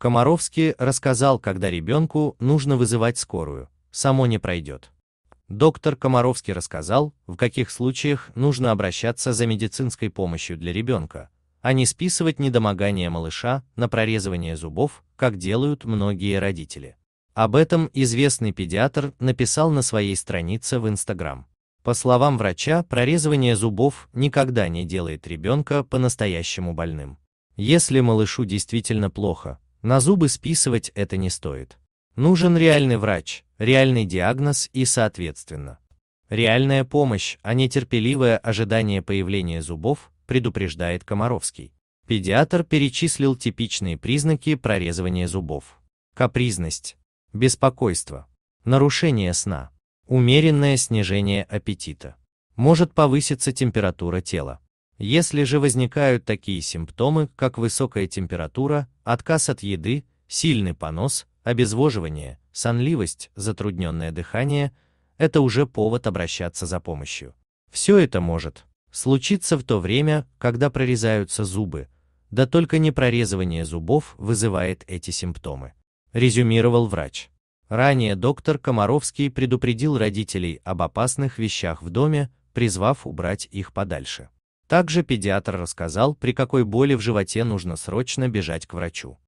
Комаровский рассказал, когда ребенку нужно вызывать скорую, само не пройдет. Доктор Комаровский рассказал, в каких случаях нужно обращаться за медицинской помощью для ребенка, а не списывать недомогание малыша на прорезывание зубов, как делают многие родители. Об этом известный педиатр написал на своей странице в Инстаграм. По словам врача, прорезывание зубов никогда не делает ребенка по-настоящему больным. Если малышу действительно плохо, на зубы списывать это не стоит. Нужен реальный врач, реальный диагноз и, соответственно, реальная помощь, а не терпеливое ожидание появления зубов, предупреждает Комаровский. Педиатр перечислил типичные признаки прорезывания зубов. Капризность, беспокойство, нарушение сна, умеренное снижение аппетита. Может повыситься температура тела. Если же возникают такие симптомы, как высокая температура, отказ от еды, сильный понос, обезвоживание, сонливость, затрудненное дыхание, это уже повод обращаться за помощью. Все это может случиться в то время, когда прорезаются зубы, да только не прорезывание зубов вызывает эти симптомы. Резюмировал врач. Ранее доктор Комаровский предупредил родителей об опасных вещах в доме, призвав убрать их подальше. Также педиатр рассказал, при какой боли в животе нужно срочно бежать к врачу.